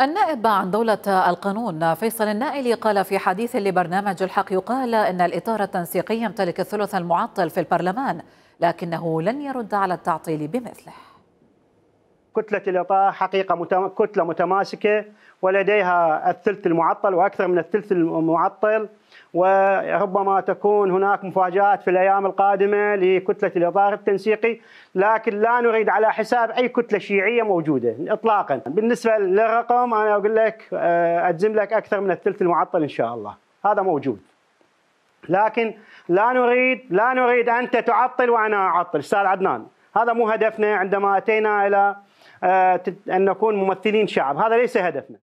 النائب عن دولة القانون فيصل النائلي قال في حديث لبرنامج الحق يقال إن الإطار التنسيقي يمتلك الثلث المعطل في البرلمان لكنه لن يرد على التعطيل بمثله كتلة الإطار حقيقة كتلة متماسكة ولديها الثلث المعطل وأكثر من الثلث المعطل وربما تكون هناك مفاجآت في الأيام القادمة لكتلة الإطار التنسيقي لكن لا نريد على حساب أي كتلة شيعية موجودة إطلاقا بالنسبة للرقم أنا أقول لك آه، أجزم لك أكثر من الثلث المعطل إن شاء الله هذا موجود لكن لا نريد لا نريد أنت تعطل وأنا أعطل أستاذ عدنان هذا مو هدفنا عندما أتينا إلى آه، أن نكون ممثلين شعب هذا ليس هدفنا